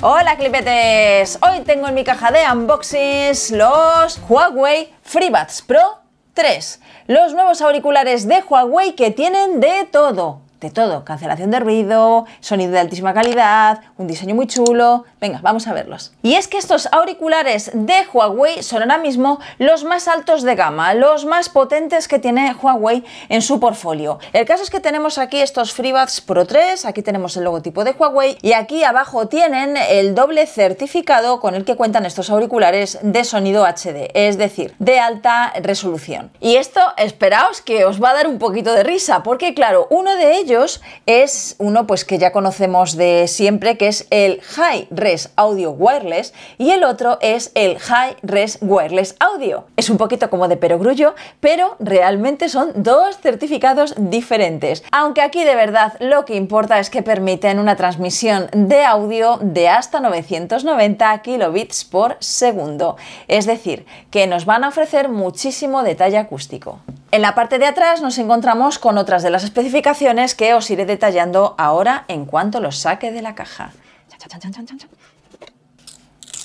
Hola clipetes, hoy tengo en mi caja de unboxings los Huawei FreeBuds Pro 3, los nuevos auriculares de Huawei que tienen de todo, de todo, cancelación de ruido, sonido de altísima calidad, un diseño muy chulo, venga, vamos a verlos. Y es que estos auriculares de Huawei son ahora mismo los más altos de gama, los más potentes que tiene Huawei en su portfolio. El caso es que tenemos aquí estos FreeBuds Pro 3, aquí tenemos el logotipo de Huawei y aquí abajo tienen el doble certificado con el que cuentan estos auriculares de sonido HD, es decir, de alta resolución. Y esto, esperaos que os va a dar un poquito de risa, porque claro, uno de ellos es uno pues que ya conocemos de siempre, que es el hi Res Audio Wireless y el otro es el hi Res Wireless Audio. Es un poquito como de perogrullo, pero realmente son dos certificados diferentes. Aunque aquí de verdad lo que importa es que permiten una transmisión de audio de hasta 990 kilobits por segundo. Es decir, que nos van a ofrecer muchísimo detalle acústico. En la parte de atrás nos encontramos con otras de las especificaciones que os iré detallando ahora en cuanto los saque de la caja.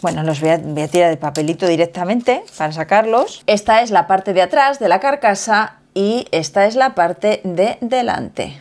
Bueno, los voy a, tirar de papelito directamente para sacarlos. Esta es la parte de atrás de la carcasa y esta es la parte de delante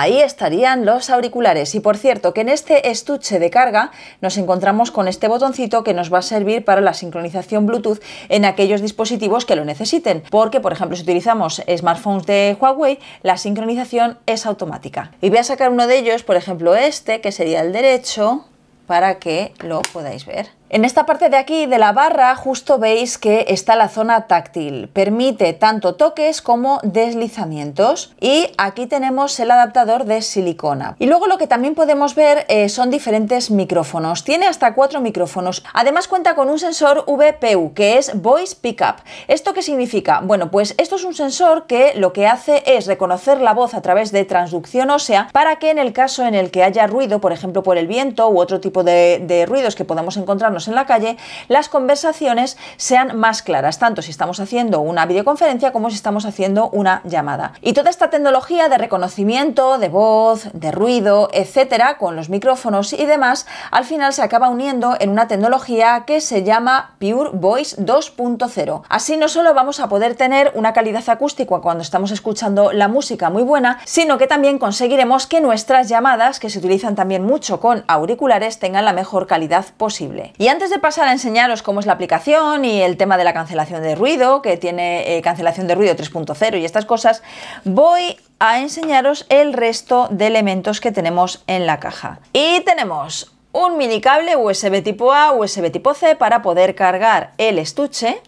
ahí estarían los auriculares. Y por cierto, que en este estuche de carga nos encontramos con este botoncito que nos va a servir para la sincronización Bluetooth en aquellos dispositivos que lo necesiten. Porque, por ejemplo, si utilizamos smartphones de Huawei, la sincronización es automática. Y voy a sacar uno de ellos, por ejemplo este, que sería el derecho, para que lo podáis ver. En esta parte de aquí de la barra justo veis que está la zona táctil, permite tanto toques como deslizamientos y aquí tenemos el adaptador de silicona. Y luego lo que también podemos ver eh, son diferentes micrófonos, tiene hasta cuatro micrófonos, además cuenta con un sensor VPU que es Voice Pickup. ¿Esto qué significa? Bueno pues esto es un sensor que lo que hace es reconocer la voz a través de transducción ósea para que en el caso en el que haya ruido, por ejemplo por el viento u otro tipo de, de ruidos que podamos encontrar en la calle, las conversaciones sean más claras, tanto si estamos haciendo una videoconferencia como si estamos haciendo una llamada. Y toda esta tecnología de reconocimiento, de voz, de ruido, etcétera, con los micrófonos y demás, al final se acaba uniendo en una tecnología que se llama Pure Voice 2.0. Así no solo vamos a poder tener una calidad acústica cuando estamos escuchando la música muy buena, sino que también conseguiremos que nuestras llamadas, que se utilizan también mucho con auriculares, tengan la mejor calidad posible. Y antes de pasar a enseñaros cómo es la aplicación y el tema de la cancelación de ruido, que tiene eh, cancelación de ruido 3.0 y estas cosas, voy a enseñaros el resto de elementos que tenemos en la caja. Y tenemos un mini cable USB tipo A, USB tipo C para poder cargar el estuche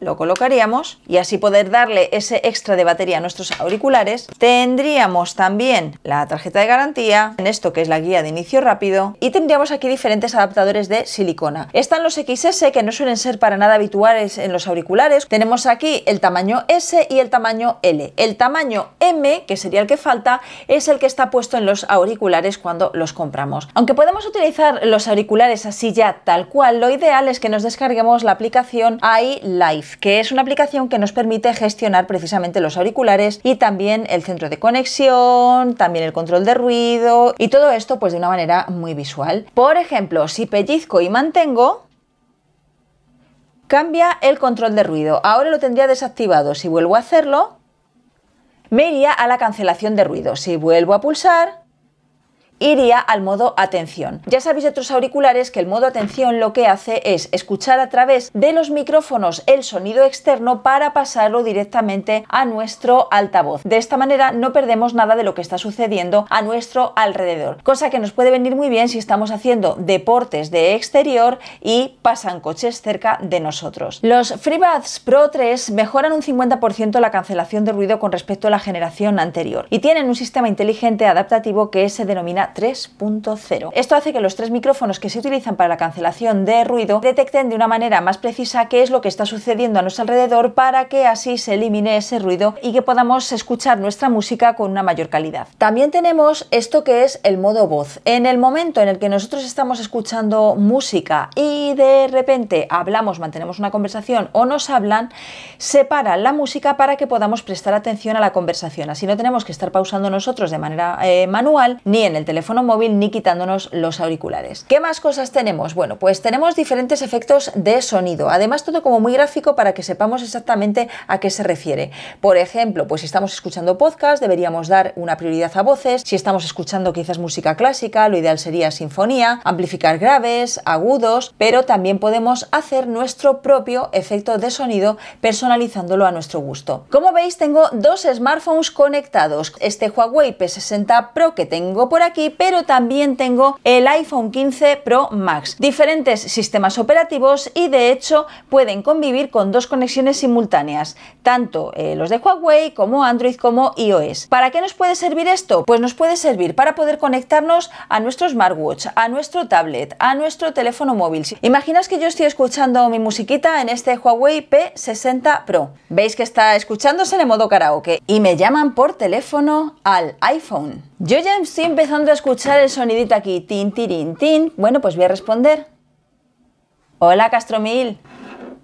lo colocaríamos y así poder darle ese extra de batería a nuestros auriculares. Tendríamos también la tarjeta de garantía, en esto que es la guía de inicio rápido, y tendríamos aquí diferentes adaptadores de silicona. Están los XS que no suelen ser para nada habituales en los auriculares. Tenemos aquí el tamaño S y el tamaño L. El tamaño M, que sería el que falta, es el que está puesto en los auriculares cuando los compramos. Aunque podemos utilizar los auriculares así ya tal cual, lo ideal es que nos descarguemos la aplicación ahí Life, que es una aplicación que nos permite gestionar precisamente los auriculares y también el centro de conexión, también el control de ruido y todo esto pues de una manera muy visual. Por ejemplo, si pellizco y mantengo, cambia el control de ruido. Ahora lo tendría desactivado. Si vuelvo a hacerlo, me iría a la cancelación de ruido. Si vuelvo a pulsar, iría al modo atención. Ya sabéis de otros auriculares que el modo atención lo que hace es escuchar a través de los micrófonos el sonido externo para pasarlo directamente a nuestro altavoz. De esta manera no perdemos nada de lo que está sucediendo a nuestro alrededor, cosa que nos puede venir muy bien si estamos haciendo deportes de exterior y pasan coches cerca de nosotros. Los FreeBuds Pro 3 mejoran un 50% la cancelación de ruido con respecto a la generación anterior y tienen un sistema inteligente adaptativo que se denomina 3.0. Esto hace que los tres micrófonos que se utilizan para la cancelación de ruido detecten de una manera más precisa qué es lo que está sucediendo a nuestro alrededor para que así se elimine ese ruido y que podamos escuchar nuestra música con una mayor calidad. También tenemos esto que es el modo voz. En el momento en el que nosotros estamos escuchando música y de repente hablamos, mantenemos una conversación o nos hablan, separa la música para que podamos prestar atención a la conversación. Así no tenemos que estar pausando nosotros de manera eh, manual ni en el teléfono teléfono móvil ni quitándonos los auriculares. ¿Qué más cosas tenemos? Bueno, pues tenemos diferentes efectos de sonido. Además, todo como muy gráfico para que sepamos exactamente a qué se refiere. Por ejemplo, pues si estamos escuchando podcast, deberíamos dar una prioridad a voces. Si estamos escuchando quizás música clásica, lo ideal sería sinfonía, amplificar graves, agudos, pero también podemos hacer nuestro propio efecto de sonido personalizándolo a nuestro gusto. Como veis, tengo dos smartphones conectados. Este Huawei P60 Pro que tengo por aquí pero también tengo el iPhone 15 Pro Max. Diferentes sistemas operativos y de hecho pueden convivir con dos conexiones simultáneas, tanto eh, los de Huawei como Android como iOS. ¿Para qué nos puede servir esto? Pues nos puede servir para poder conectarnos a nuestro smartwatch, a nuestro tablet, a nuestro teléfono móvil. Imaginaos que yo estoy escuchando mi musiquita en este Huawei P60 Pro. Veis que está escuchándose en modo karaoke y me llaman por teléfono al iPhone. Yo ya estoy empezando a escuchar el sonidito aquí, tin, tin, tin. Bueno, pues voy a responder. Hola, Castromil.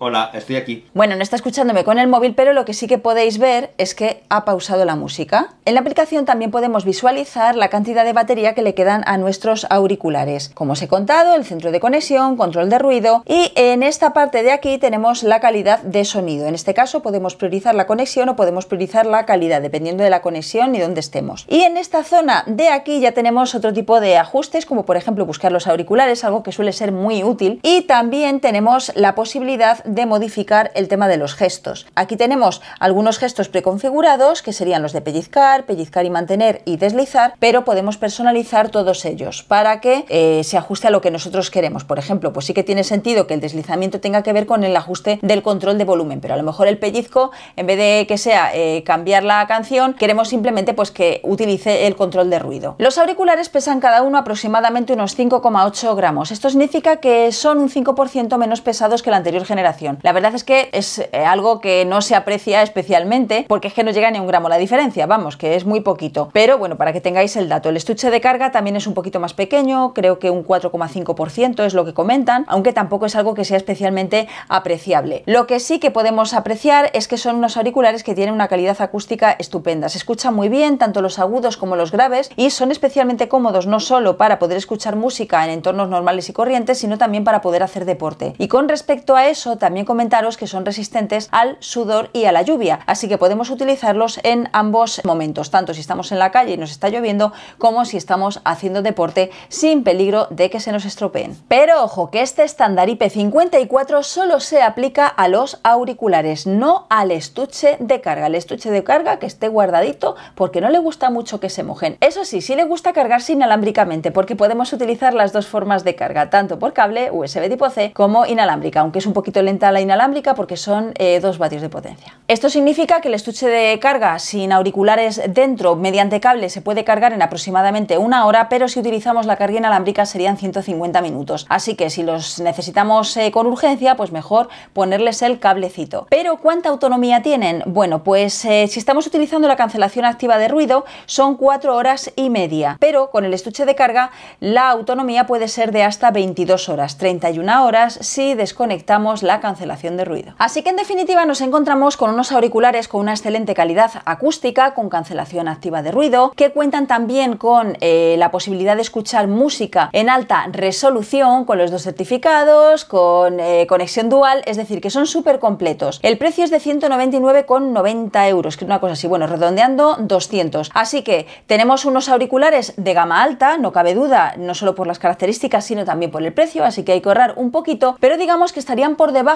Hola, estoy aquí. Bueno, no está escuchándome con el móvil, pero lo que sí que podéis ver es que ha pausado la música. En la aplicación también podemos visualizar la cantidad de batería que le quedan a nuestros auriculares. Como os he contado, el centro de conexión, control de ruido y en esta parte de aquí tenemos la calidad de sonido. En este caso podemos priorizar la conexión o podemos priorizar la calidad, dependiendo de la conexión y dónde estemos. Y en esta zona de aquí ya tenemos otro tipo de ajustes, como por ejemplo buscar los auriculares, algo que suele ser muy útil. Y también tenemos la posibilidad de de modificar el tema de los gestos. Aquí tenemos algunos gestos preconfigurados, que serían los de pellizcar, pellizcar y mantener y deslizar, pero podemos personalizar todos ellos para que eh, se ajuste a lo que nosotros queremos. Por ejemplo, pues sí que tiene sentido que el deslizamiento tenga que ver con el ajuste del control de volumen, pero a lo mejor el pellizco, en vez de que sea eh, cambiar la canción, queremos simplemente pues que utilice el control de ruido. Los auriculares pesan cada uno aproximadamente unos 5,8 gramos. Esto significa que son un 5% menos pesados que la anterior generación la verdad es que es eh, algo que no se aprecia especialmente porque es que no llega ni un gramo la diferencia, vamos, que es muy poquito. Pero bueno, para que tengáis el dato, el estuche de carga también es un poquito más pequeño, creo que un 4,5% es lo que comentan, aunque tampoco es algo que sea especialmente apreciable. Lo que sí que podemos apreciar es que son unos auriculares que tienen una calidad acústica estupenda. Se escuchan muy bien, tanto los agudos como los graves, y son especialmente cómodos no solo para poder escuchar música en entornos normales y corrientes, sino también para poder hacer deporte. Y con respecto a eso, también comentaros que son resistentes al sudor y a la lluvia, así que podemos utilizarlos en ambos momentos, tanto si estamos en la calle y nos está lloviendo, como si estamos haciendo deporte sin peligro de que se nos estropeen. Pero ojo, que este estándar IP54 solo se aplica a los auriculares, no al estuche de carga. El estuche de carga que esté guardadito porque no le gusta mucho que se mojen. Eso sí, sí le gusta cargarse inalámbricamente porque podemos utilizar las dos formas de carga, tanto por cable USB tipo C como inalámbrica, aunque es un poquito lento la inalámbrica porque son eh, dos 2 vatios de potencia. Esto significa que el estuche de carga sin auriculares dentro mediante cable se puede cargar en aproximadamente una hora, pero si utilizamos la carga inalámbrica serían 150 minutos. Así que si los necesitamos eh, con urgencia, pues mejor ponerles el cablecito. Pero ¿cuánta autonomía tienen? Bueno, pues eh, si estamos utilizando la cancelación activa de ruido, son 4 horas y media, pero con el estuche de carga la autonomía puede ser de hasta 22 horas, 31 horas si desconectamos la cancelación de ruido. Así que en definitiva nos encontramos con unos auriculares con una excelente calidad acústica, con cancelación activa de ruido, que cuentan también con eh, la posibilidad de escuchar música en alta resolución con los dos certificados, con eh, conexión dual, es decir, que son súper completos. El precio es de 199,90 euros, que es una cosa así, bueno, redondeando 200. Así que tenemos unos auriculares de gama alta, no cabe duda, no solo por las características, sino también por el precio, así que hay que ahorrar un poquito, pero digamos que estarían por debajo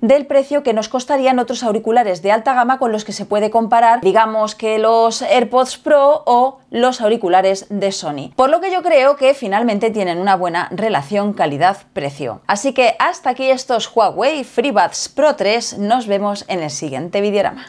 del precio que nos costarían otros auriculares de alta gama con los que se puede comparar, digamos que los AirPods Pro o los auriculares de Sony. Por lo que yo creo que finalmente tienen una buena relación calidad-precio. Así que hasta aquí estos Huawei FreeBuds Pro 3, nos vemos en el siguiente videograma.